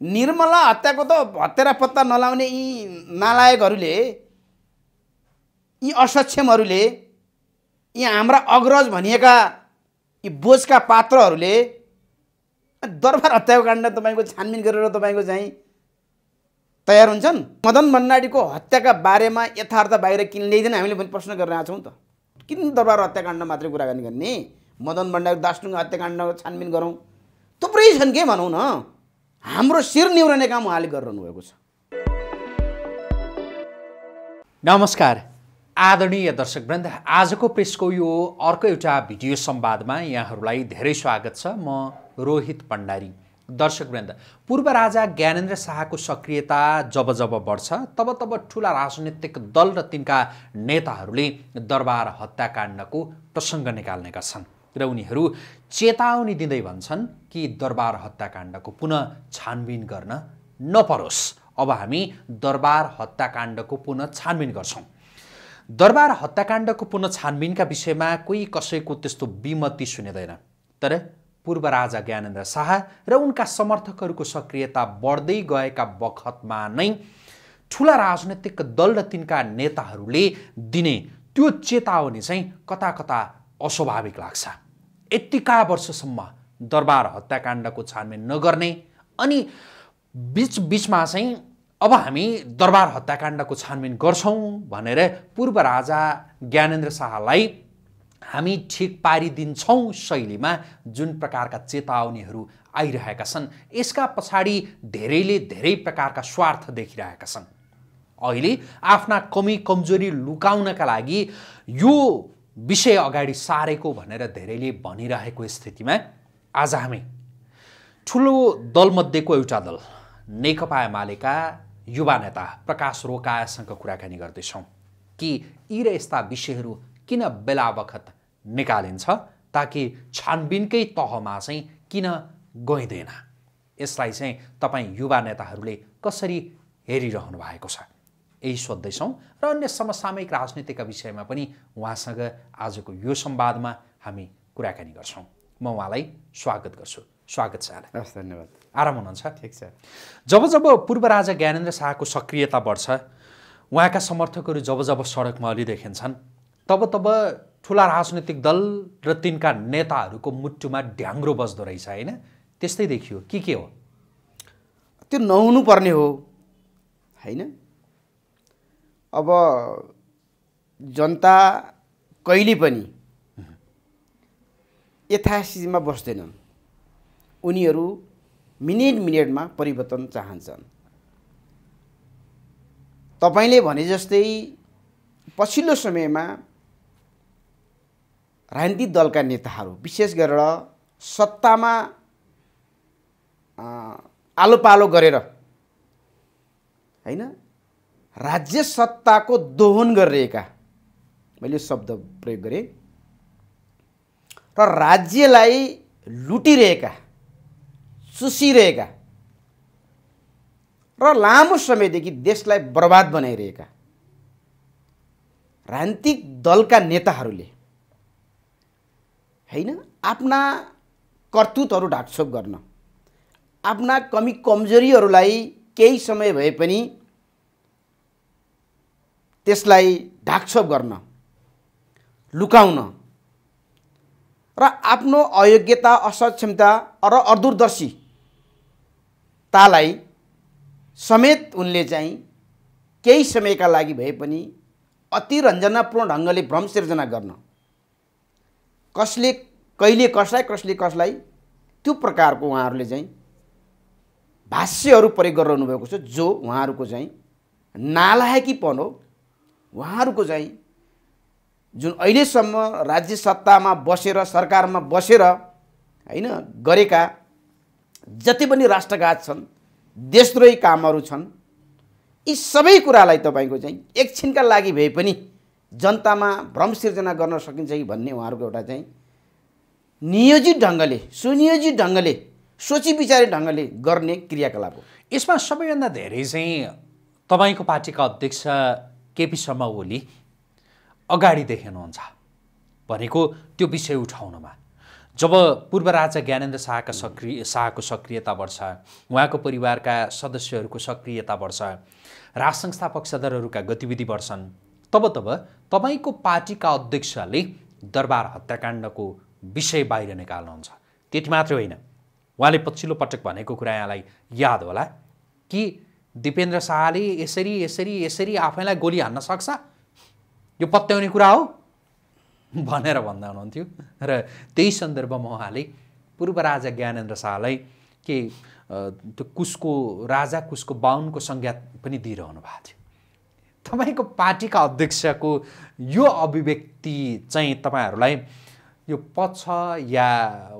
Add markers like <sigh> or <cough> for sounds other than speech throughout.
निर्मला हत्याको त हत्यारा पत्ता नलाउने यी नालायकहरूले यी असक्षमहरूले यी हाम्रा अग्रज भनिएका यी बोझका पात्रहरूले दरबार हत्याको काण्ड तपाईँको छानबिन गरेर तपाईँको चाहिँ तयार हुन्छन् मदन भण्डारीको हत्याका बारेमा यथार्थ बाहिर किन ल्याइँदैन हामीले पनि प्रश्न गरेर आएको छौँ त किन दरबार हत्याकाण्ड मात्रै कुराकानी गर्ने मदन भण्डारी दासटुङ हत्याकाण्ड छानबिन गरौँ थुप्रै छन् के भनौँ न हाम्रो शिर निहुने काम उहाँले गरिरहनु भएको छ नमस्कार आदरणीय दर्शकवृन्द आजको प्रेसको यो अर्को एउटा भिडियो संवादमा यहाँहरूलाई धेरै स्वागत छ म रोहित पण्डारी दर्शकवृन्द पूर्व राजा ज्ञानेन्द्र शाहको सक्रियता जब जब बढ्छ तब तब ठुला राजनैतिक दल र तिनका नेताहरूले दरबार हत्याकाण्डको प्रसङ्ग निकाल्ने गर्छन् र उनीहरू चेतावनी दिँदै भन्छन् कि दरबार हत्याकाण्डको पुनः छानबिन गर्न नपरोस् अब हामी दरबार हत्याकाण्डको पुनः छानबिन गर्छौँ दरबार हत्याकाण्डको पुनः छानबिनका विषयमा कोही कसैको त्यस्तो विमति सुनिँदैन तर पूर्व राजा ज्ञानेन्द्र शाह र उनका समर्थकहरूको सक्रियता बढ्दै गएका बखतमा नै ठुला राजनैतिक दल र तिनका नेताहरूले दिने त्यो चेतावनी चाहिँ कता कता अस्वाभाविक लाग्छ यत्तिका वर्षसम्म दरबार हत्याकाण्डको छानबिन नगर्ने अनि बिच बिचमा चाहिँ अब हामी दरबार हत्याकाण्डको छानबिन गर्छौँ भनेर पूर्व राजा ज्ञानेन्द्र शाहलाई हामी ठिक पारिदिन्छौँ शैलीमा जुन प्रकारका चेतावनीहरू आइरहेका छन् यसका पछाडि धेरैले धेरै प्रकारका स्वार्थ देखिरहेका छन् अहिले आफ्ना कमी कमजोरी लुकाउनका लागि यो विषय अगाडि सारेको भनेर धेरैले भनिरहेको स्थितिमा आज हामी ठुलो दलमध्येको एउटा दल नेकपा एमालेका युवा नेता प्रकाश रोकायासँग कुराकानी गर्दैछौँ कि यी र यस्ता विषयहरू किन बेला बखत निकालिन्छ ताकि छानबिनकै तहमा चाहिँ किन गइँदैन यसलाई चाहिँ तपाईँ युवा नेताहरूले कसरी हेरिरहनु भएको छ यही सोध्दैछौँ र अन्य समसामयिक राजनीतिका विषयमा पनि उहाँसँग आजको यो संवादमा हामी कुराकानी गर्छौँ म उहाँलाई स्वागत गर्छु स्वागत छ हस् धन्यवाद आराम हुनुहुन्छ ठिक छ जब जब पूर्व राजा ज्ञानेन्द्र शाहको सक्रियता बढ्छ उहाँका समर्थकहरू जब जब सडकमा अलि देखिन्छन् तब तब ठुला राजनैतिक दल र तिनका नेताहरूको मुटुमा ढ्याङ्ग्रो बस्दो रहेछ होइन त्यस्तै देखियो के के हो त्यो नहुनुपर्ने हो होइन अब जनता कहिले पनि यथास्थितिमा बस्दैनन् उनीहरू मिनेट मिनेटमा परिवर्तन चाहन्छन् तपाईँले भने जस्तै पछिल्लो समयमा राजनीतिक दलका नेताहरू विशेष गरेर सत्तामा आलो पालो गरेर होइन राज्य सत्ताको दोहन गरिरहेका मैले शब्द प्रयोग गरेँ र राज्यलाई लुटिरहेका चुसिरहेका र लामो समयदेखि देशलाई बर्बाद बनाइरहेका राजनीतिक दलका नेताहरूले होइन आफ्ना कर्तुतहरू ढाकछोप गर्न आफ्ना कमी कमजोरीहरूलाई केही समय भए पनि त्यसलाई ढाकछोप गर्न लुकाउन र आफ्नो अयोग्यता असक्षमता र अदूरदर्शितालाई समेत उनले चाहिँ केही समयका लागि भए पनि अतिरञ्जनापूर्ण ढङ्गले भ्रम सिर्जना गर्न कसले कहिले कसलाई कसले कसलाई त्यो प्रकारको उहाँहरूले चाहिँ भाष्यहरू प्रयोग गरिरहनु भएको छ जो उहाँहरूको चाहिँ नालायकीपन हो उहाँहरूको चाहिँ जुन अहिलेसम्म राज्य सत्तामा बसेर सरकारमा बसेर होइन गरेका जति पनि राष्ट्रघात छन् देशद्रोही कामहरू छन् यी सबै कुरालाई तपाईँको चाहिँ एकछिनका लागि भए पनि जनतामा भ्रम सिर्जना गर्न सकिन्छ कि भन्ने उहाँहरूको एउटा चाहिँ नियोजित ढङ्गले सुनियोजित ढङ्गले सोची विचारे ढङ्गले गर्ने क्रियाकलाप हो यसमा सबैभन्दा धेरै चाहिँ तपाईँको पार्टीका अध्यक्ष केपी शर्मा ओली अगाडि देखिनुहुन्छ भनेको त्यो विषय उठाउनुमा जब पूर्व राजा ज्ञानेन्द्र शाहका सक्रिय शाहको सक्रियता बढ्छ उहाँको परिवारका सदस्यहरूको सक्रियता बढ्छ राज संस्था गतिविधि बढ्छन् तब तब तपाईँको पार्टीका अध्यक्षले दरबार हत्याकाण्डको विषय बाहिर निकाल्नुहुन्छ त्यति मात्रै होइन उहाँले पछिल्लो पटक भनेको कुरा यहाँलाई याद होला कि दिपेन्द्र शाहले यसरी यसरी यसरी आफैलाई गोली हान्न सक्छ यो पत्याउने कुरा हो भनेर भन्दा हुनुहुन्थ्यो र त्यही सन्दर्भमा उहाँले पूर्व राजा ज्ञानेन्द्र शाहलाई के त्यो कुसको राजा कुसको बाहुनको संज्ञा पनि दिइरहनु भएको थियो तपाईँको पार्टीका अध्यक्षको यो अभिव्यक्ति चाहिँ तपाईँहरूलाई यो पच्छ या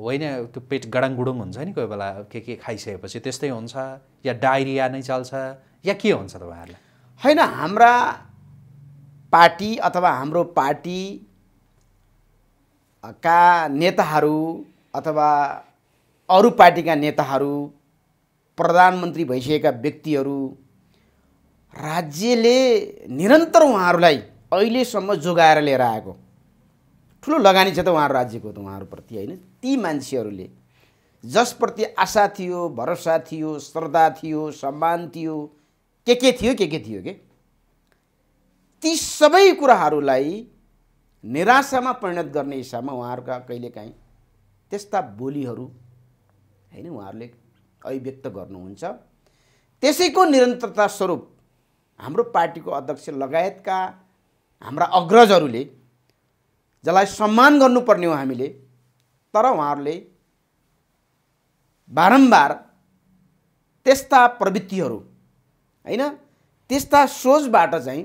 होइन त्यो पेट गडाङगुडुङ हुन्छ नि कोही बेला के के खाइसकेपछि त्यस्तै हुन्छ या डायरिया नै चल्छ या के हुन्छ तपाईँहरूलाई होइन हाम्रा पार्टी अथवा हाम्रो पार्टी का नेताहरू अथवा अरू पार्टीका नेताहरू प्रधानमन्त्री भइसकेका व्यक्तिहरू राज्यले निरन्तर उहाँहरूलाई अहिलेसम्म जोगाएर लिएर आएको ठुलो लगानी छ त उहाँहरू राज्यको त उहाँहरूप्रति होइन ती मान्छेहरूले जसप्रति आशा थियो भरोसा थियो श्रद्धा थियो सम्मान थियो के के थियो के के थियो के ती सबै कुराहरूलाई निराशामा परिणत गर्ने हिसाबमा उहाँहरूका कहिलेकाहीँ त्यस्ता बोलीहरू होइन उहाँहरूले अभिव्यक्त गर्नुहुन्छ त्यसैको निरन्तरता स्वरूप हाम्रो पार्टीको अध्यक्ष लगायतका हाम्रा अग्रजहरूले जसलाई सम्मान गर्नुपर्ने हो हामीले तर उहाँहरूले बारम्बार त्यस्ता प्रवृत्तिहरू होइन त्यस्ता सोचबाट चाहिँ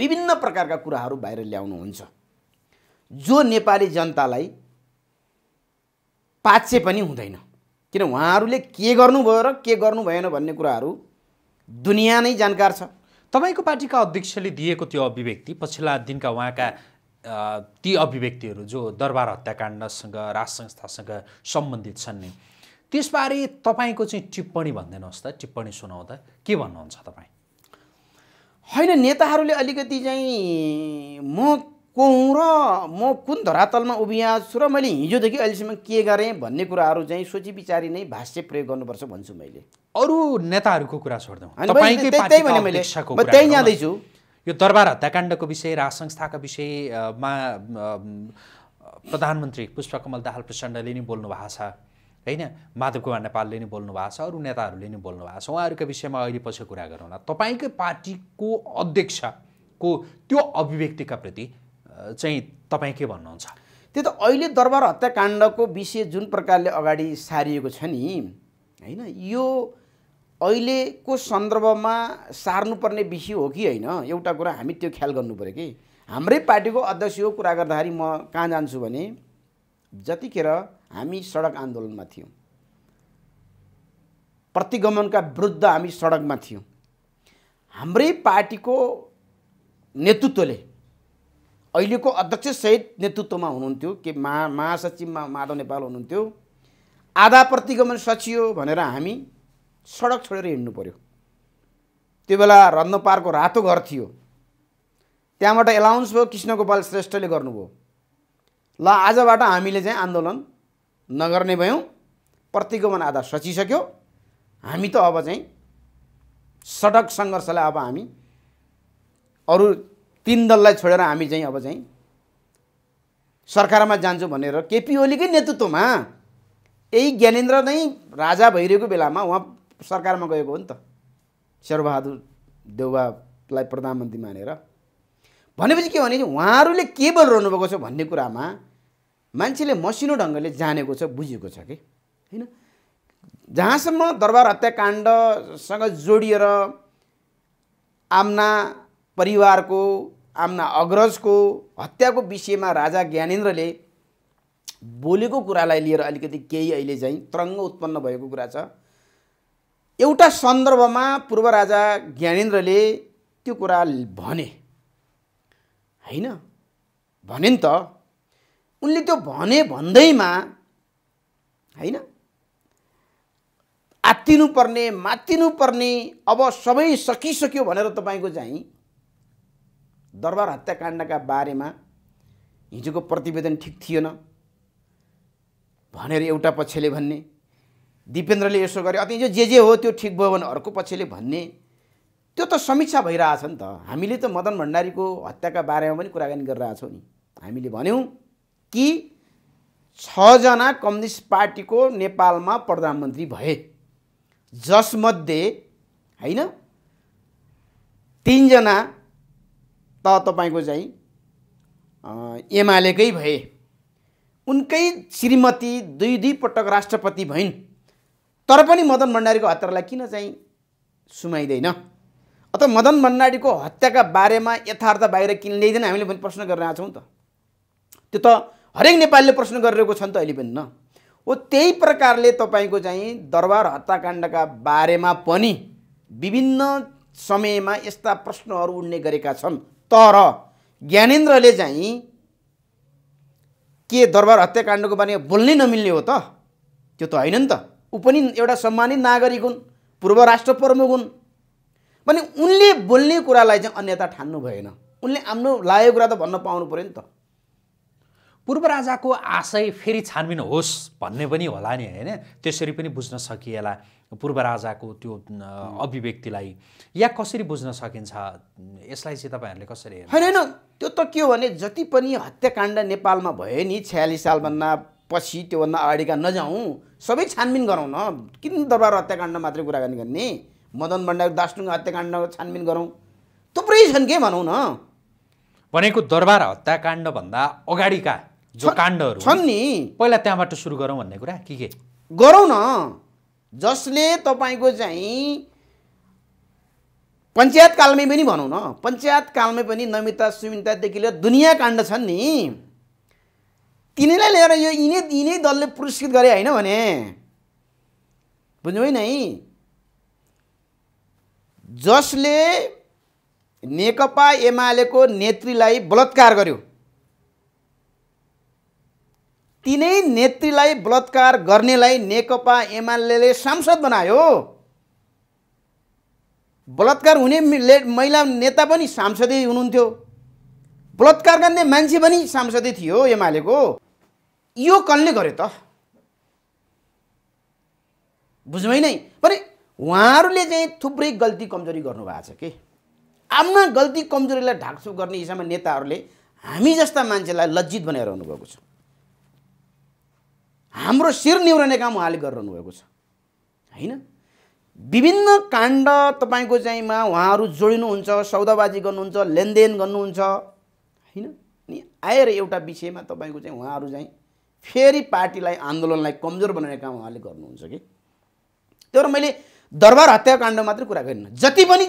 विभिन्न प्रकारका कुराहरू बाहिर ल्याउनुहुन्छ जो नेपाली जनतालाई पाचे पनि हुँदैन किन उहाँहरूले के गर्नुभयो र के गर्नु भएन भन्ने कुराहरू दुनियाँ नै जानकार छ तपाईँको पार्टीका अध्यक्षले दिएको त्यो अभिव्यक्ति पछिल्ला दिनका उहाँका ती अभिव्यक्तिहरू जो दरबार हत्याकाण्डसँग राज संस्थासँग सम्बन्धित छन् नि त्यसबारे तपाईँको चाहिँ टिप्पणी भनिदिनुहोस् त टिप्पणी सुनाउँदा के भन्नुहुन्छ तपाईँ होइन नेताहरूले अलिकति चाहिँ म को हुँ र म कुन धरातलमा उभिया छु र मैले हिजोदेखि अहिलेसम्म के गरेँ भन्ने कुराहरू चाहिँ सोची विचारी नै भाष्य प्रयोग गर्नुपर्छ भन्छु मैले अरू नेताहरूको कुरा छोड्दै त्यही मैले त्यहीँ जाँदैछु यो दरबार हत्याकाण्डको विषय राज संस्थाको विषयमा प्रधानमन्त्री पुष्पकमल दाहाल प्रचण्डले नै बोल्नु भएको छ होइन माधव कुमार नेपालले नै बोल्नु भएको छ अरू नेताहरूले नै बोल्नु भएको छ उहाँहरूको विषयमा अहिले पछि कुरा गरौँला तपाईँकै पार्टीको अध्यक्षको त्यो अभिव्यक्तिका प्रति चाहिँ तपाईँ के भन्नुहुन्छ त्यो त अहिले दरबार हत्याकाण्डको विषय जुन प्रकारले अगाडि सारिएको छ नि होइन यो अहिलेको सन्दर्भमा सार्नुपर्ने विषय हो कि होइन एउटा कुरा हामी त्यो ख्याल गर्नु पऱ्यो कि हाम्रै पार्टीको अध्यक्षको कुरा गर्दाखेरि म कहाँ जान्छु भने जतिखेर हामी सडक आन्दोलनमा थियौँ प्रतिगमनका विरुद्ध हामी सडकमा थियौँ हाम्रै पार्टीको नेतृत्वले अहिलेको अध्यक्षसहित नेतृत्वमा हुनुहुन्थ्यो के महा महासचिवमा माधव नेपाल हुनुहुन्थ्यो आधा प्रतिगमन सचिव भनेर हामी सडक छोडेर हिँड्नु पऱ्यो त्यो बेला रन्नपारको रातो घर थियो त्यहाँबाट एलाउन्स भयो कृष्णगोपाल गोपाल श्रेष्ठले गर्नुभयो ल आजबाट हामीले चाहिँ आन्दोलन नगर्ने भयौँ प्रतिगमन आधा सचिसक्यो हामी त अब चाहिँ सडक सङ्घर्षलाई अब हामी अरू तिन दललाई छोडेर हामी चाहिँ अब चाहिँ सरकारमा जान्छौँ भनेर केपी ओलीकै नेतृत्वमा यही ज्ञानेन्द्र नै राजा भइरहेको बेलामा उहाँ सरकारमा गएको हो नि त शेरबहादुर देउबालाई प्रधानमन्त्री मानेर भनेपछि के भने उहाँहरूले के बोलिरहनु भएको छ भन्ने कुरामा मान्छेले मसिनो ढङ्गले जानेको छ बुझेको छ कि होइन जहाँसम्म दरबार हत्याकाण्डसँग जोडिएर आम्ना परिवारको आम्ना अग्रजको हत्याको विषयमा राजा ज्ञानेन्द्रले बोलेको कुरालाई लिएर अलिकति केही अहिले चाहिँ तरङ्ग उत्पन्न भएको कुरा छ एउटा सन्दर्भमा पूर्व राजा ज्ञानेन्द्रले त्यो कुरा भने होइन भने नि त उनले त्यो भने भन्दैमा होइन आत्तिनुपर्ने मातिनुपर्ने अब सबै सकिसक्यो भनेर तपाईँको चाहिँ दरबार हत्याकाण्डका बारेमा हिजोको प्रतिवेदन ठिक थिएन भनेर एउटा पक्षले भन्ने दिपेन्द्रले यसो गरे अति यो जे जे हो त्यो ठिक भयो भने अर्को पक्षले भन्ने त्यो त समीक्षा भइरहेछ नि त हामीले त मदन भण्डारीको हत्याका बारेमा पनि कुराकानी गरिरहेछौँ नि हामीले भन्यौँ कि छजना कम्युनिस्ट पार्टीको नेपालमा प्रधानमन्त्री भए जसमध्ये होइन तिनजना त तपाईँको चाहिँ एमालेकै भए उनकै श्रीमती दुई दुई पटक राष्ट्रपति भइन् तर पनि मदन भण्डारीको हत्यालाई किन चाहिँ सुमाइँदैन अथवा मदन भण्डारीको हत्याका बारेमा यथार्थ बाहिर किन ल्याइँदैन हामीले पनि प्रश्न गरेर आएको छौँ त त्यो त हरेक नेपालीले प्रश्न गरिरहेको छ नि त अहिले पनि न हो त्यही प्रकारले तपाईँको चाहिँ दरबार हत्याकाण्डका बारेमा पनि विभिन्न समयमा यस्ता प्रश्नहरू उड्ने गरेका छन् तर ज्ञानेन्द्रले चाहिँ के दरबार हत्याकाण्डको बारेमा बोल्नै नमिल्ने हो त त्यो त होइन नि त ऊ पनि एउटा सम्मानित नागरिक हुन् पूर्व राष्ट्र प्रमुख हुन् भने उनले बोल्ने कुरालाई चाहिँ अन्यथा ठान्नु भएन उनले आफ्नो लागेको कुरा त भन्न पाउनु पऱ्यो नि त पूर्व राजाको आशय फेरि छानबिन होस् भन्ने पनि होला नि होइन त्यसरी पनि बुझ्न सकिएला पूर्व राजाको त्यो अभिव्यक्तिलाई या कसरी बुझ्न सकिन्छ यसलाई चाहिँ तपाईँहरूले कसरी होइन होइन त्यो त के हो भने जति पनि हत्याकाण्ड नेपालमा भयो नि छ्यालिस सालभन्दा पछि त्योभन्दा अगाडिका नजाउँ सबै छानबिन गरौँ न किन दरबार हत्याकाण्ड मात्रै कुराकानी गर्ने मदन भण्डारी दासटुङ हत्याकाण्ड छानबिन गरौँ थुप्रै छन् के भनौँ न भनेको दरबार हत्याकाण्डभन्दा अगाडिका जो काण्डहरू छन् नि पहिला त्यहाँबाट सुरु गरौँ भन्ने कुरा के के गरौँ न जसले तपाईँको चाहिँ पञ्चायत कालमै पनि भनौँ न पञ्चायत कालमै पनि नमिता सुमितादेखि लिएर दुनियाँ काण्ड छन् नि तिनीलाई लिएर यो यिनै यिनै दलले पुरस्कृत गरे होइन भने बुझ्नुभयो नै जसले नेकपा एमालेको नेत्रीलाई बलात्कार गर्यो तिनै नेत्रीलाई बलात्कार गर्नेलाई नेकपा एमाले सांसद बनायो बलात्कार हुने महिला नेता पनि सांसदै हुनुहुन्थ्यो बलात्कार गर्ने मान्छे पनि सांसदै थियो एमालेको यो कसले गर्यो त भयो नै भने उहाँहरूले चाहिँ थुप्रै गल्ती कमजोरी गर्नुभएको छ कि आफ्ना गल्ती कमजोरीलाई ढाकछुप गर्ने हिसाबमा नेताहरूले हामी जस्ता मान्छेलाई लज्जित बनाएर भएको छ हाम्रो शिर निहुने काम उहाँले गरिरहनु भएको छ होइन विभिन्न काण्ड तपाईँको चाहिँमा उहाँहरू जोडिनुहुन्छ सौदाबाजी गर्नुहुन्छ लेनदेन गर्नुहुन्छ होइन अनि आएर एउटा विषयमा तपाईँको चाहिँ उहाँहरू चाहिँ फेरि पार्टीलाई आन्दोलनलाई कमजोर बनाउने काम उहाँले गर्नुहुन्छ कि त्यो भएर मैले दरबार हत्याकाण्ड मात्रै कुरा गरिनँ जति पनि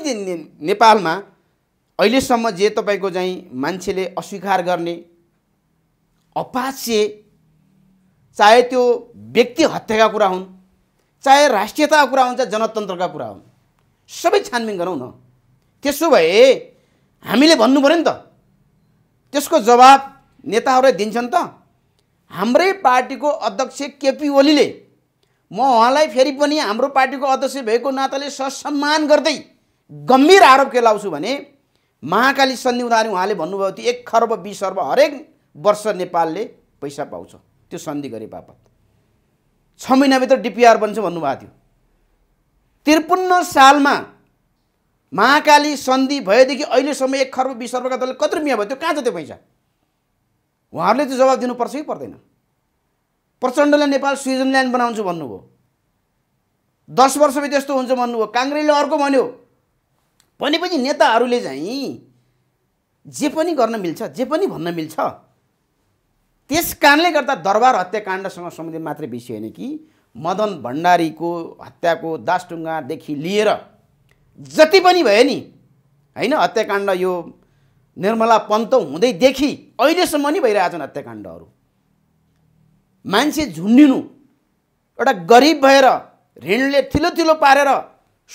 नेपालमा अहिलेसम्म जे तपाईँको चाहिँ मान्छेले अस्वीकार गर्ने अपाच्य चाहे त्यो व्यक्ति हत्याका कुरा हुन् चाहे राष्ट्रियताका कुरा हुन् चाहे जनतन्त्रका कुरा हुन् सबै छानबिन गरौँ न त्यसो भए हामीले भन्नु पऱ्यो नि त त्यसको जवाब नेताहरूले दिन्छन् त हाम्रै पार्टीको अध्यक्ष केपी ओलीले म उहाँलाई फेरि पनि हाम्रो पार्टीको अध्यक्ष भएको नाताले ससम्मान गर्दै गम्भीर आरोप के लाउँछु भने महाकाली सन्धि हुँदाखेरि उहाँले भन्नुभयो त्यो एक खर्ब बिस अर्ब हरेक वर्ष नेपालले पैसा पाउँछ त्यो सन्धि गरे बापत छ महिनाभित्र डिपिआर बन्छ भन्नुभएको थियो त्रिपन्न सालमा महाकाली सन्धि भएदेखि अहिलेसम्म एक खर्ब बिस अर्बका दलले कत्रो मिया भयो त्यो कहाँ छ त्यो पैसा उहाँहरूले त जवाब दिनुपर्छ कि पर्दैन प्रचण्डले नेपाल स्विजरल्यान्ड बनाउँछु भन्नुभयो दस वर्ष पनि त्यस्तो हुन्छ भन्नुभयो काङ्ग्रेसले अर्को भन्यो भने पनि नेताहरूले चाहिँ जे पनि गर्न मिल्छ जे पनि भन्न मिल्छ त्यस कारणले गर्दा दरबार हत्याकाण्डसँग सम्बन्धित मात्रै विषय होइन कि मदन भण्डारीको हत्याको दासटुङ्गादेखि लिएर जति पनि भयो नि होइन हत्याकाण्ड यो निर्मला पन्त हुँदैदेखि अहिलेसम्म नि भइरहेछन् हत्याकाण्डहरू मान्छे झुन्डिनु एउटा गरिब भएर ऋणले थिलो थिलो पारेर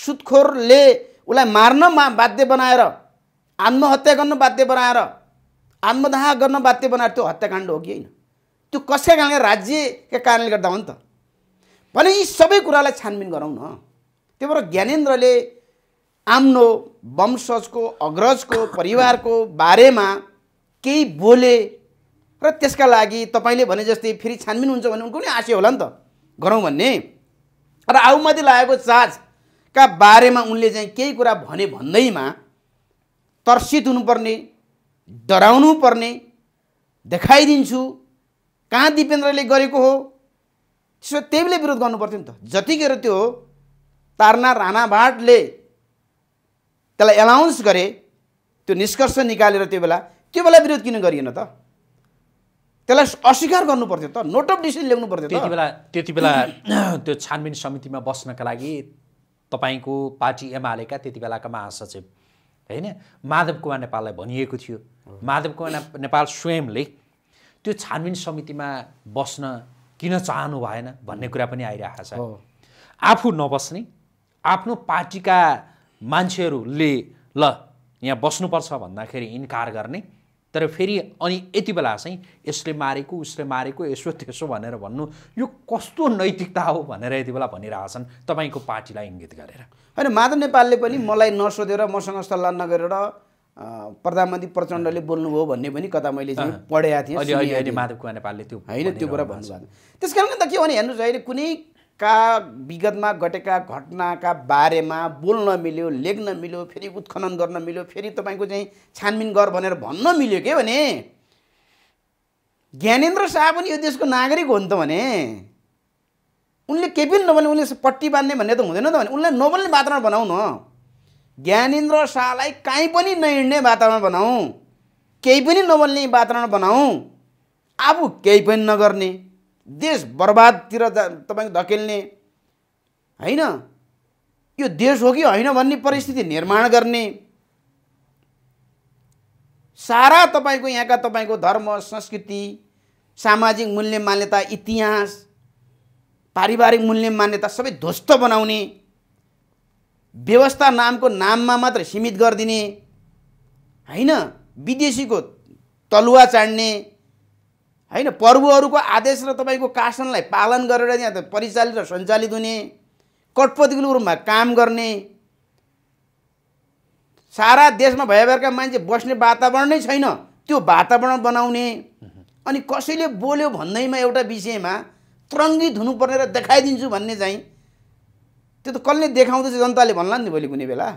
सुतखोरले उसलाई मार्न मा बाध्य बनाएर आत्महत्या गर्न बाध्य बनाएर आत्मदाह गर्न बाध्य बनाएर त्यो हत्याकाण्ड हो कि होइन त्यो कसै कारणले राज्यका कारणले गर्दा हो नि त भने यी सबै कुरालाई छानबिन गरौँ न त्यही भएर ज्ञानेन्द्रले आफ्नो वंशजको अग्रजको परिवारको बारेमा केही बोले र त्यसका लागि तपाईँले भने जस्तै फेरि छानबिन हुन्छ भने उनको पनि आशय होला नि त गरौँ भन्ने र आउमाथि लागेको चार्जका बारेमा उनले चाहिँ केही कुरा भने भन्दैमा तर्सित हुनुपर्ने डराउनु पर्ने देखाइदिन्छु कहाँ दिपेन्द्रले गरेको हो त्यसो त्यसले विरोध गर्नु पर्थ्यो नि त जतिखेर त्यो तारना राणाभाटले त्यसलाई एनाउन्स गरे त्यो निष्कर्ष निकालेर त्यो बेला त्यो बेला विरोध किन गरिएन त त्यसलाई अस्वीकार गर्नु पर्थ्यो त नोट अफ डिसिजन ल्याउनु पर्थ्यो त्यति बेला त्यति बेला <clears throat> त्यो छानबिन समितिमा बस्नका लागि तपाईँको पार्टी एमालेका त्यति बेलाका महासचिव होइन माधव कुमार नेपाललाई भनिएको थियो माधव कुमार नेपाल स्वयंले त्यो छानबिन समितिमा बस्न किन चाहनु भएन भन्ने कुरा पनि आइरहेको छ आफू नबस्ने आफ्नो पार्टीका मान्छेहरूले ल यहाँ बस्नुपर्छ भन्दाखेरि इन्कार गर्ने तर फेरि अनि यति बेला चाहिँ यसले मारेको उसले मारेको यसो त्यसो भनेर भन्नु यो कस्तो नैतिकता हो भनेर यति बेला भनिरहेछन् तपाईँको पार्टीलाई इङ्गित गरेर होइन माधव नेपालले पनि मलाई नसोधेर मसँग सल्लाह नगरेर प्रधानमन्त्री प्रचण्डले बोल्नुभयो भन्ने पनि कता मैले पढेको थिएँ माधव कुमार नेपालले त्यो होइन त्यो कुरा भन्नुभयो त्यस कारणले त के भने हेर्नुहोस् अहिले कुनै का विगतमा घटेका घटनाका बारेमा बोल्न मिल्यो लेख्न मिल्यो फेरि उत्खनन गर्न मिल्यो फेरि तपाईँको चाहिँ छानबिन गर भनेर भन्न मिल्यो के भने ज्ञानेन्द्र शाह पनि यो देशको नागरिक हो नि त भने उनले केही पनि नभने उनले पट्टी बाँध्ने भन्ने त हुँदैन त भने उनलाई नबोल्ने वातावरण बनाऊ न ज्ञानेन्द्र शाहलाई काहीँ पनि नहिँड्ने वातावरण बनाऊ केही पनि नबोल्ने वातावरण बनाऊ आफू केही पनि नगर्ने देश बर्बादतिर जा तपाईँको धकेल्ने होइन यो देश हो कि होइन भन्ने परिस्थिति निर्माण गर्ने सारा तपाईँको यहाँका तपाईँको धर्म संस्कृति सामाजिक मूल्य मान्यता इतिहास पारिवारिक मूल्य मान्यता सबै ध्वस्त बनाउने व्यवस्था नामको नाममा मात्र सीमित गरिदिने होइन विदेशीको तलुवा चाड्ने होइन प्रभुहरूको आदेश र तपाईँको कासनलाई पालन गरेर यहाँ त परिचालित र सञ्चालित हुने कटपतिको रूपमा काम गर्ने सारा देशमा भएभरका मान्छे बस्ने वातावरण नै छैन त्यो वातावरण बनाउने अनि कसैले बोल्यो भन्दैमा एउटा विषयमा तरङ्गित हुनुपर्ने र देखाइदिन्छु भन्ने चाहिँ त्यो त कसले देखाउँदैछ जनताले भन्ला नि भोलि कुनै बेला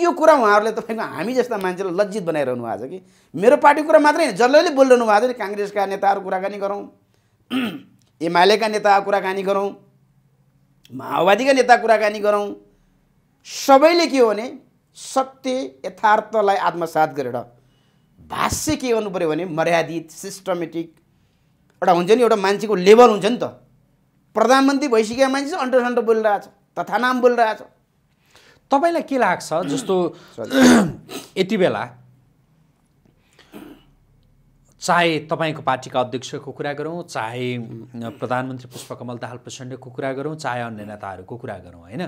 यो कुरा उहाँहरूले तपाईँको हामी जस्ता मान्छेलाई लज्जित बनाइरहनु भएको छ कि मेरो पार्टीको कुरा मात्रै होइन जसले बोलिरहनु भएको छ नि काङ्ग्रेसका नेताहरू कुराकानी गरौँ <clears throat> एमालेका नेता कुराकानी गरौँ माओवादीका नेता कुराकानी गरौँ सबैले के हो भने सत्य यथार्थलाई आत्मसात गरेर भाष्य के गर्नु पऱ्यो भने मर्यादित सिस्टमेटिक एउटा हुन्छ नि एउटा मान्छेको लेभल हुन्छ नि त प्रधानमन्त्री भइसकेका मान्छे अन्डरसन्डर बोलिरहेछ तथा नाम बोलिरहेछ तपाईँलाई के लाग्छ जस्तो <clears throat> यति बेला चाहे तपाईँको पार्टीका अध्यक्षको कुरा गरौँ चाहे प्रधानमन्त्री पुष्पकमल दाहाल प्रचण्डको कुरा गरौँ चाहे अन्य नेताहरूको कुरा गरौँ होइन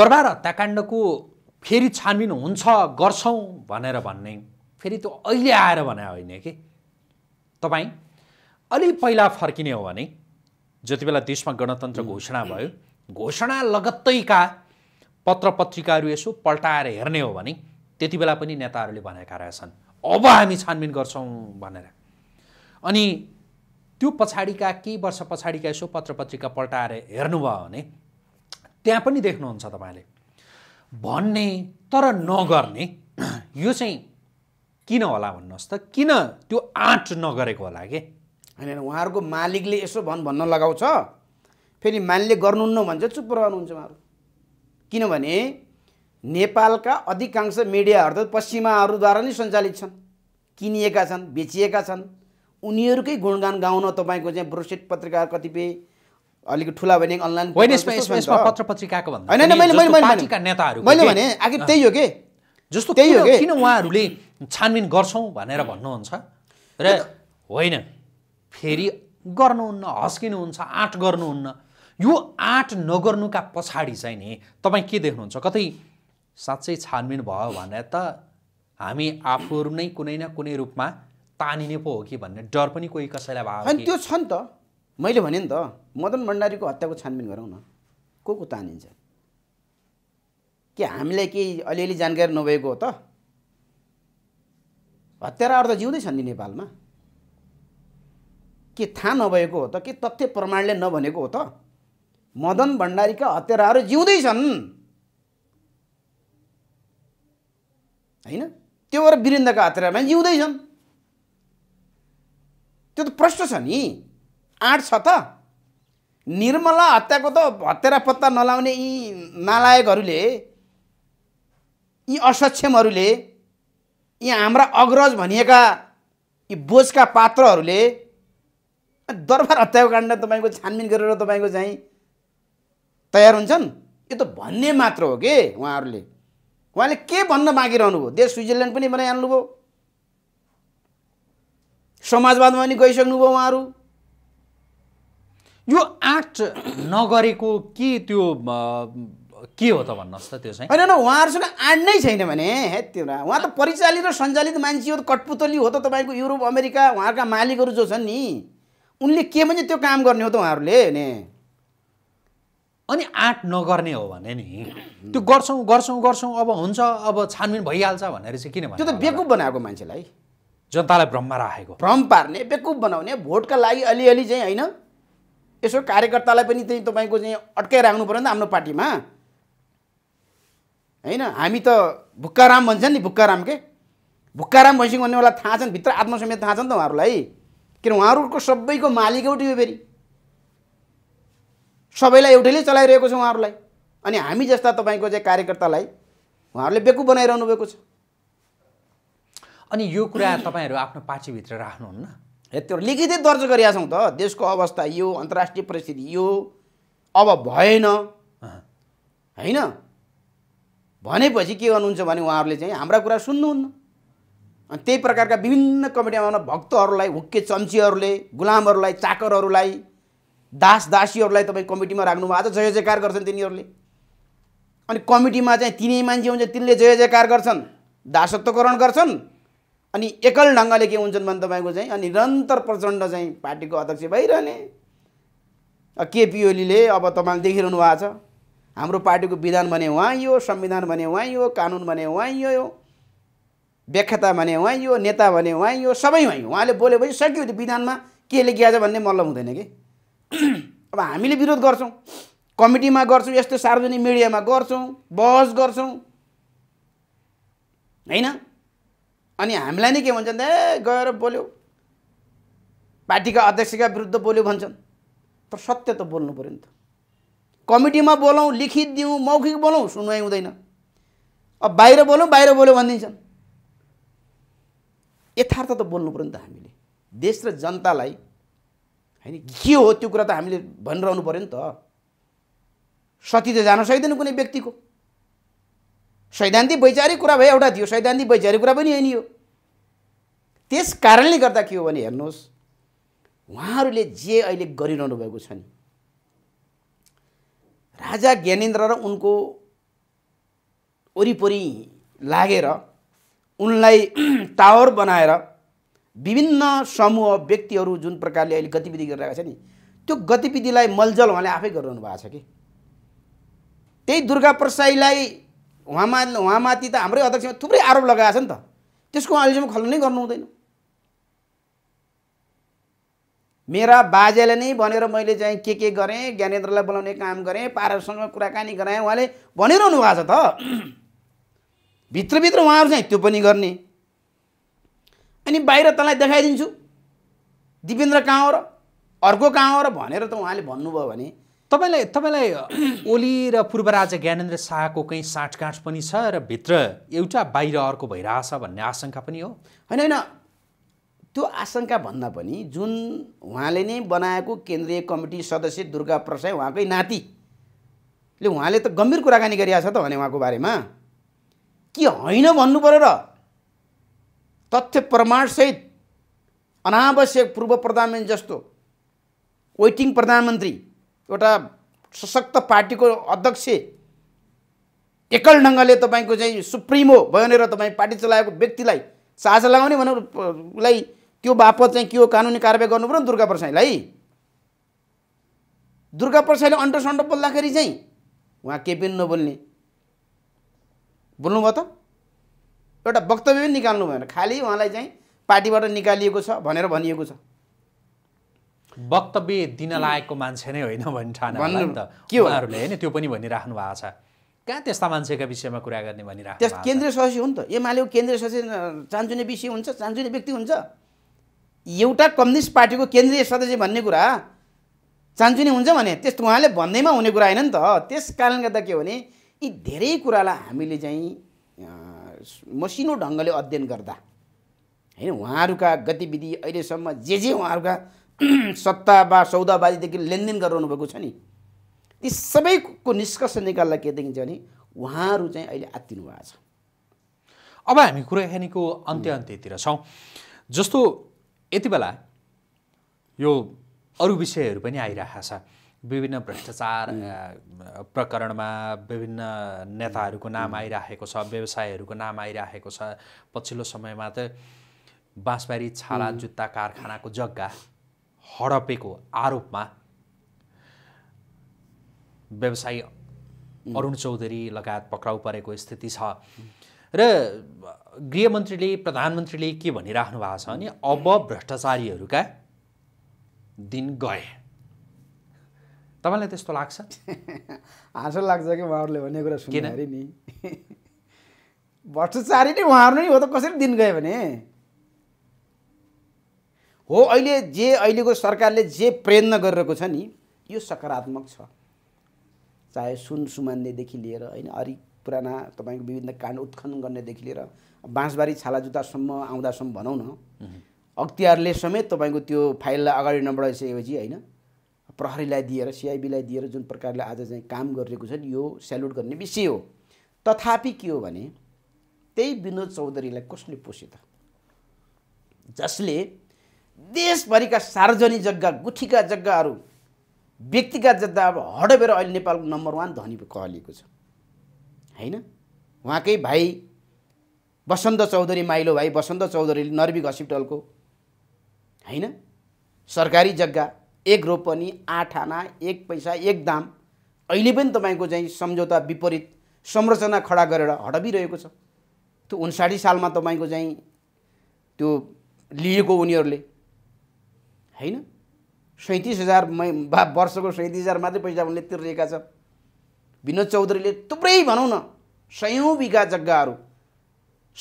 दरबार हत्याकाण्डको फेरि छानबिन हुन्छ गर्छौँ भनेर भन्ने फेरि त्यो अहिले आएर भने होइन कि तपाईँ अलि पहिला फर्किने हो भने जति बेला देशमा गणतन्त्र घोषणा भयो घोषणा लगत्तैका पत्र पत्रिकाहरू यसो पल्टाएर हेर्ने हो भने त्यति बेला पनि नेताहरूले भनेका रहेछन् अब हामी छानबिन गर्छौँ भनेर अनि त्यो पछाडिका केही वर्ष पछाडिका यसो पत्र पत्रिका पल्टाएर हेर्नुभयो भने त्यहाँ पनि देख्नुहुन्छ तपाईँले भन्ने तर नगर्ने <clears throat> यो चाहिँ किन होला भन्नुहोस् त किन त्यो आँट नगरेको होला कि होइन उहाँहरूको मालिकले यसो भन् भन्न लगाउँछ फेरि मालिकले गर्नुहुन्न भने चाहिँ चुप रहनुहुन्छ उहाँहरू किनभने नेपालका अधिकांश मिडियाहरू त पश्चिमाहरूद्वारा नै सञ्चालित छन् किनिएका छन् बेचिएका छन् उनीहरूकै गुणगान गाउन तपाईँको चाहिँ ब्रोसेट पत्रिका कतिपय अलिक ठुला भने अनलाइन पत्र पत्रिकाको मैले भने आखिर त्यही हो कि जस्तो त्यही हो किन उहाँहरूले छानबिन गर्छौँ भनेर भन्नुहुन्छ र होइन फेरि गर्नुहुन्न हस्किनुहुन्छ आँट गर्नुहुन्न यो आँट नगर्नुका पछाडि चाहिँ नि तपाईँ के देख्नुहुन्छ कतै साँच्चै छानबिन भयो भने त हामी आफूहरू नै कुनै न कुनै रूपमा तानिने पो हो कि भन्ने डर पनि कोही कसैलाई भयो अनि त्यो छ नि त मैले भने नि त मदन भण्डारीको हत्याको छानबिन गरौँ न को को तानिन्छ के हामीलाई केही अलिअलि जानकारी नभएको हो त हत्याराहरू त जिउँदै नि नेपालमा के थाहा नभएको हो त के तथ्य प्रमाणले नभनेको हो त मदन भण्डारीका हत्याराहरू जिउँदैछन् होइन त्यो भएर वीरेन्द्रका हत्यारामा जिउँदैछन् त्यो त प्रश्न छ नि आँट छ त निर्मला हत्याको त हत्यारा पत्ता नलाउने यी नालायकहरूले यी असक्षमहरूले यी हाम्रा अग्रज भनिएका यी बोझका पात्रहरूले दरबार हत्याको काण्ड तपाईँको छानबिन गरेर तपाईँको चाहिँ तयार हुन्छन् यो त भन्ने मात्र हो कि उहाँहरूले उहाँले के भन्न मागिरहनु भयो देश स्विजरल्यान्ड पनि बनाइहाल्नुभयो समाजवादमा पनि गइसक्नुभयो उहाँहरू यो आँट नगरेको के त्यो के हो त भन्नुहोस् त त्यो चाहिँ होइन उहाँहरूसँग आँट नै छैन भने हे त्यो उहाँ त परिचालित र सञ्चालित मान्छे हो कठपुतली हो त तपाईँको युरोप अमेरिका उहाँहरूका मालिकहरू जो छन् नि उनले के भने त्यो काम गर्ने हो त उहाँहरूले अनि आँट नगर्ने हो भने नि त्यो गर्छौँ गर्छौँ गर्छौँ अब हुन्छ अब छानबिन भइहाल्छ भनेर चाहिँ किन त्यो त बेकुप बनाएको मान्छेलाई जनतालाई भ्रममा राखेको भ्रम पार्ने बेकुब बनाउने भोटका लागि अलिअलि चाहिँ होइन यसो कार्यकर्तालाई पनि चाहिँ तपाईँको चाहिँ अड्काइराख्नु पऱ्यो नि त हाम्रो पार्टीमा होइन हामी त भुक्काराम भन्छन् नि भुक्काराम के भुक्काराम भन्ने उसलाई थाहा छन् भित्र आत्मसमेत थाहा छ नि त उहाँहरूलाई किन उहाँहरूको सबैको मालिक एउटै हो फेरि सबैलाई एउटैले चलाइरहेको छ उहाँहरूलाई अनि हामी जस्ता तपाईँको चाहिँ कार्यकर्तालाई उहाँहरूले बेकु बनाइरहनु भएको छ अनि यो कुरा तपाईँहरू आफ्नो पार्टीभित्र राख्नुहुन्न यत्रो लिखितै दर्ज गरिरहेको छौँ त देशको अवस्था यो अन्तर्राष्ट्रिय परिस्थिति यो अब भएन होइन भनेपछि के गर्नुहुन्छ भने उहाँहरूले चाहिँ हाम्रा कुरा सुन्नुहुन्न अनि त्यही प्रकारका विभिन्न कमिटीमा भक्तहरूलाई हुक्के चम्चीहरूले गुलामहरूलाई चाकरहरूलाई दास दासीहरूलाई तपाईँ कमिटीमा राख्नुभएको छ जय जयकार गर्छन् तिनीहरूले अनि कमिटीमा चाहिँ तिनै मान्छे हुन्छ तिनले जय जयकार गर्छन् दासत्वकरण गर्छन् अनि एकल ढङ्गले के हुन्छन् भने तपाईँको चाहिँ अनि निरन्तर प्रचण्ड चाहिँ पार्टीको अध्यक्ष भइरहने केपी ओलीले अब तपाईँले देखिरहनु भएको छ हाम्रो पार्टीको विधान भने उहाँ यो संविधान भने उहाँ यो कानुन भने उहाँ यो व्याख्याता भने उहाँ यो नेता भने उहाँ यो सबै उहाँ उहाँले बोल्यो भने सकियो त्यो विधानमा के लेखिया छ भन्ने मतलब हुँदैन कि अब हामीले विरोध गर्छौँ कमिटीमा गर्छौँ यस्तो सार्वजनिक मिडियामा गर्छौँ बहस गर्छौँ होइन अनि हामीलाई नै के भन्छन् ए गएर बोल्यो पार्टीका अध्यक्षका विरुद्ध बोल्यो भन्छन् तर सत्य त बोल्नु पऱ्यो नि त कमिटीमा बोलौँ लिखित दिउँ मौखिक बोलौँ सुनवाई हुँदैन अब बाहिर बोलौँ बाहिर बोल्यो भनिदिन्छन् यथार्थ त बोल्नु पऱ्यो नि त हामीले देश र जनतालाई होइन के हो त्यो कुरा त हामीले भनिरहनु पऱ्यो नि त सती त जान सक्दैन कुनै व्यक्तिको सैद्धान्तिक वैचारिक कुरा भयो एउटा थियो सैद्धान्तिक वैचारिक कुरा पनि होइन यो त्यस कारणले गर्दा के हो भने हेर्नुहोस् उहाँहरूले जे अहिले गरिरहनु भएको छ नि राजा ज्ञानेन्द्र र उनको वरिपरि लागेर उनलाई <clears throat> टावर बनाएर विभिन्न समूह व्यक्तिहरू जुन प्रकारले अहिले गतिविधि गरिरहेको छ नि त्यो गतिविधिलाई मलजल उहाँले आफै गरिरहनु भएको छ कि त्यही दुर्गा प्रसाईलाई उहाँमा उहाँमाथि त हाम्रै अध्यक्षमा थुप्रै आरोप लगाएको छ नि त त्यसको अहिलेसम्म खल्नु नै गर्नु हुँदैन मेरा बाजेले नै भनेर मैले चाहिँ के के गरेँ ज्ञानेन्द्रलाई बोलाउने काम गरेँ पारसँग कुराकानी गराएँ उहाँले भनिरहनु भएको छ त <clears throat> भित्रभित्र उहाँहरू चाहिँ त्यो पनि गर्ने अनि बाहिर तँलाई देखाइदिन्छु दिपेन्द्र कहाँ हो र अर्को कहाँ हो र भनेर त उहाँले भन्नुभयो भने तपाईँलाई तपाईँलाई ओली र पूर्व राजा ज्ञानेन्द्र शाहको कहीँ साँठगाँठ पनि छ र भित्र एउटा बाहिर अर्को भइरहेछ भन्ने आशंका पनि हो होइन होइन त्यो आशंका भन्दा पनि जुन उहाँले नै बनाएको केन्द्रीय कमिटी सदस्य दुर्गा प्रसाई उहाँकै नातिले उहाँले त गम्भीर कुराकानी गरिरहेको छ त भने उहाँको बारेमा के होइन भन्नु पऱ्यो र तथ्य प्रमाणसहित अनावश्यक पूर्व प्रधानमन्त्री जस्तो वेटिङ प्रधानमन्त्री एउटा सशक्त पार्टीको अध्यक्ष एकल ढङ्गले तपाईँको चाहिँ सुप्रिमो भयो भनेर तपाईँ पार्टी चलाएको व्यक्तिलाई साझा लगाउने भनेर उसलाई त्यो बापत चाहिँ के हो कानुनी कारवाही गर्नु पऱ्यो दुर्गा प्रसाईलाई दुर्गा प्रसाईले अन्टो बोल्दाखेरि चाहिँ उहाँ केही पनि नबोल्ने बोल्नुभयो त एउटा वक्तव्य पनि निकाल्नु भएन खालि उहाँलाई चाहिँ पार्टीबाट निकालिएको छ भनेर भनिएको छ वक्तव्य दिन लागेको मान्छे नै होइन भन्ने ठाना के उहाँहरूले होइन त्यो पनि भनिराख्नु भएको छ कहाँ त्यस्ता मान्छेका विषयमा कुरा गर्ने भनिरहेको त्यस केन्द्रीय सदस्य हो नि त एमालेको केन्द्रीय सदस्य चान्चुने विषय हुन्छ चान्चुने व्यक्ति हुन्छ एउटा कम्युनिस्ट पार्टीको केन्द्रीय सदस्य भन्ने कुरा चान्चुने हुन्छ भने त्यस्तो उहाँले भन्दैमा हुने कुरा होइन नि त त्यस कारणले गर्दा के हो भने यी धेरै कुरालाई हामीले चाहिँ मसिनो ढङ्गले अध्ययन गर्दा होइन उहाँहरूका गतिविधि अहिलेसम्म जे जे उहाँहरूका <clears throat> सत्ता वा सौदाबाजीदेखि लेनदेन गराउनु भएको छ नि ती सबैको निष्कर्ष निकाल्दा के देखिन्छ भने उहाँहरू चाहिँ अहिले आत्तिनु भएको छ अब हामी कुराकानीको अन्त्य अन्त्यतिर छौँ जस्तो यति बेला यो अरू विषयहरू पनि आइरहेको छ विभिन्न भ्रष्टाचार प्रकरणमा विभिन्न नेताहरूको नाम आइराखेको छ व्यवसायहरूको नाम आइराखेको छ पछिल्लो समयमा त बाँसबारी छाला जुत्ता कारखानाको जग्गा हडपेको आरोपमा व्यवसायी अरुण चौधरी लगायत पक्राउ परेको स्थिति छ र गृहमन्त्रीले प्रधानमन्त्रीले के भनिराख्नु भएको छ भने अब भ्रष्टाचारीहरूका दिन गए तपाईँलाई त्यस्तो लाग्छ हाँसो <laughs> लाग्छ कि उहाँहरूले भन्ने कुरा अरे नि <laughs> भ्रष्टाचारी नै उहाँहरू नै हो त कसरी दिन गयो भने हो अहिले जे अहिलेको सरकारले जे प्रेरण गरिरहेको छ नि यो सकारात्मक छ चाहे सुन सुमान्नेदेखि लिएर होइन अरि पुराना तपाईँको विभिन्न काण्ड उत्खनन गर्नेदेखि लिएर बाँसबारी छाला जुत्तासम्म आउँदासम्म भनौँ न अख्तियारले समेत तपाईँको त्यो फाइललाई अगाडि नबढाइसकेपछि होइन प्रहरीलाई दिएर सिआइबीलाई दिएर जुन प्रकारले आज चाहिँ काम गरिरहेको छ नि यो सेल्युट गर्ने विषय हो तथापि के हो भने त्यही विनोद चौधरीलाई कसले पोसे त जसले देशभरिका सार्वजनिक जग्गा गुठीका जग्गाहरू व्यक्तिगत जग्गा अब हडबेर अहिले नेपालको नम्बर वान धनी कहलिएको छ होइन उहाँकै भाइ बसन्त चौधरी माइलो भाइ बसन्त चौधरी नर्विक हस्पिटलको होइन सरकारी जग्गा एक रोपनी आठ आना एक पैसा एक दाम अहिले पनि तपाईँको चाहिँ सम्झौता विपरीत संरचना खडा गरेर हडपिरहेको छ त्यो उन्साठी सालमा तपाईँको चाहिँ त्यो लिएको उनीहरूले होइन सैँतिस हजार मै वर्षको सैँतिस हजार मात्रै पैसा उनले तिरिरहेका छ विनोद चौधरीले थुप्रै भनौँ न सयौँ बिघा जग्गाहरू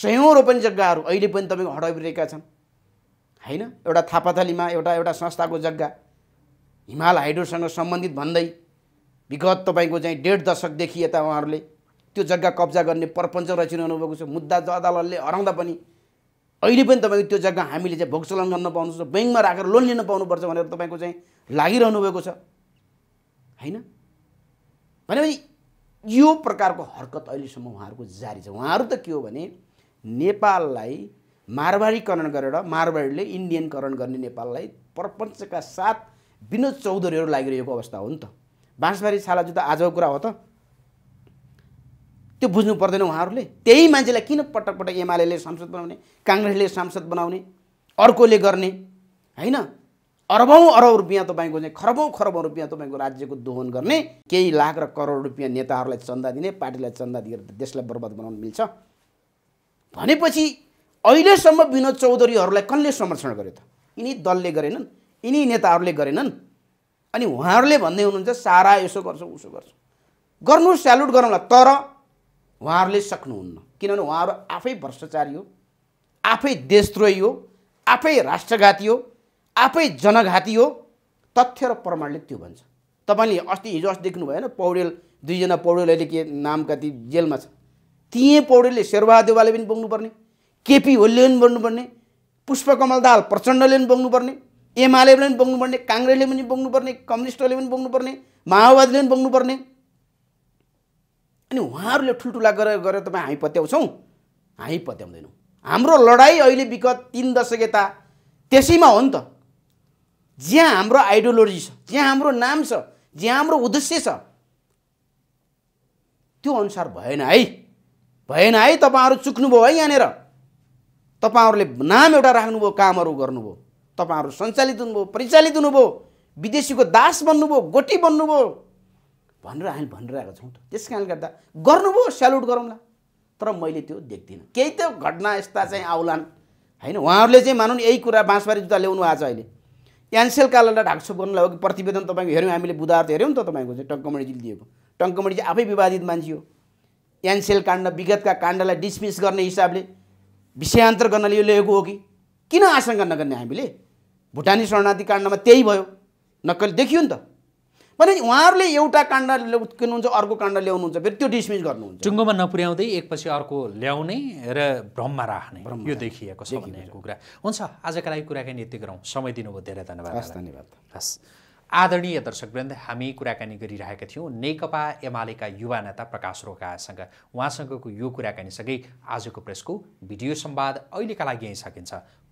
सयौँ रोपनी जग्गाहरू अहिले पनि तपाईँको हडपिरहेका छन् होइन एउटा थापाथलीमा एउटा एउटा संस्थाको जग्गा हिमाल हाइड्रोसँग सम्बन्धित भन्दै विगत तपाईँको चाहिँ डेढ दशकदेखि यता उहाँहरूले त्यो जग्गा कब्जा गर्ने प्रपञ्च रचिरहनु भएको छ मुद्दा अदालतले हराउँदा पनि अहिले पनि तपाईँको त्यो जग्गा हामीले चाहिँ भोगचलन गर्न पाउनुहुन्छ ब्याङ्कमा राखेर लोन लिन पाउनुपर्छ भनेर तपाईँको चाहिँ लागिरहनु भएको छ होइन भनेपछि यो प्रकारको हरकत अहिलेसम्म उहाँहरूको जारी छ उहाँहरू त के हो भने नेपाललाई मारवाडीकरण गरेर मारवाडीले इन्डियनकरण गर्ने नेपाललाई प्रपञ्चका साथ विनोद चौधरीहरू लागिरहेको अवस्था हो नि त बाँसबारी छाला त आजको कुरा हो त त्यो बुझ्नु पर्दैन उहाँहरूले त्यही मान्छेलाई किन पटक पटक एमाले सांसद बनाउने काङ्ग्रेसले सांसद बनाउने अर्कोले गर्ने होइन अरबौँ अरब रुपियाँ तपाईँको चाहिँ खरबौँ खरबौँ रुपियाँ तपाईँको राज्यको दोहन गर्ने केही लाख र करोड रुपियाँ नेताहरूलाई चन्दा दिने पार्टीलाई चन्दा दिएर देशलाई बर्बाद बनाउनु मिल्छ भनेपछि अहिलेसम्म विनोद चौधरीहरूलाई कसले संरक्षण गर्यो त यिनी दलले गरेनन् यिनी नेताहरूले गरेनन् अनि उहाँहरूले भन्दै हुनुहुन्छ सारा यसो गर्छ उसो गर्छ गर्नु स्यालुट गरौँला तर उहाँहरूले सक्नुहुन्न किनभने उहाँहरू आफै भ्रष्टाचारी हो आफै देशद्रोही हो आफै राष्ट्रघाती हो आफै जनघाती हो तथ्य र प्रमाणले त्यो भन्छ तपाईँले अस्ति हिजो अस्ति देख्नु भएन पौडेल दुईजना पौडेल अहिले के नामका ती जेलमा छ तिहीँ पौडेलले शेरबहादेवाले पनि बोक्नुपर्ने केपी ओलीले पनि बोक्नुपर्ने पुष्पकमल दाल प्रचण्डले पनि बोक्नुपर्ने एमाले पनि बोक्नुपर्ने काङ्ग्रेसले पनि बोक्नुपर्ने कम्युनिस्टहरूले पनि बोक्नुपर्ने माओवादीले पनि बोक्नुपर्ने अनि उहाँहरूले ठुल्ठुला गरेर गरेर तपाईँ हामी पत्याउँछौँ हामी पत्याउँदैनौँ हाम्रो लडाइँ अहिले विगत तिन दशक यता त्यसैमा हो नि त जहाँ हाम्रो आइडियोलोजी छ जहाँ हाम्रो नाम छ जहाँ हाम्रो उद्देश्य छ त्यो अनुसार भएन है भएन है तपाईँहरू चुक्नुभयो है यहाँनिर तपाईँहरूले नाम एउटा राख्नुभयो कामहरू गर्नुभयो तपाईँहरू सञ्चालित हुनुभयो परिचालित हुनुभयो विदेशीको दास बन्नुभयो गोटी बन्नुभयो भनेर हामी भनिरहेको छौँ त त्यस कारणले गर्दा गर्नुभयो स्यालुट गरौँला तर मैले त्यो देख्दिनँ केही त घटना यस्ता चाहिँ आउलान् होइन उहाँहरूले चाहिँ मानौँ यही कुरा बाँसबारी जुत्ता ल्याउनु आएको छ अहिले क्यान्सल काललाई ढाकछोप गर्नु लाग्यो प्रतिवेदन तपाईँको हेऱ्यौँ हामीले बुधबार त हेऱ्यौँ त तपाईँको चाहिँ टङ्कमणिजीले दिएको टङ्कमणिजी आफै विवादित मान्छे हो क्यान्सेल काण्ड विगतका काण्डलाई डिसमिस गर्ने हिसाबले विषयान्तर गर्नले यो ल्याएको हो कि किन आशङ्का नगर्ने हामीले भुटानी शरणार्थी काण्डमा त्यही भयो नक्कल देखियो नि त भने उहाँहरूले एउटा काण्ड उत्किनुहुन्छ अर्को काण्ड ल्याउनुहुन्छ फेरि त्यो डिसमिस गर्नुहुन्छ टुङ्गोमा नपुर्याउँदै एकपछि अर्को ल्याउने र भ्रममा राख्ने यो देखिएको छ भन्नेको कुरा हुन्छ आजका लागि कुराकानी यति गरौँ समय दिनुभयो धेरै धन्यवाद हस् धन्यवाद हस् आदरणीय दर्शकवृन्द हामी कुराकानी गरिरहेका थियौँ नेकपा एमालेका युवा नेता प्रकाश रोकासँग उहाँसँगको यो कुराकानीसँगै आजको प्रेसको भिडियो संवाद अहिलेका लागि यहीँ सकिन्छ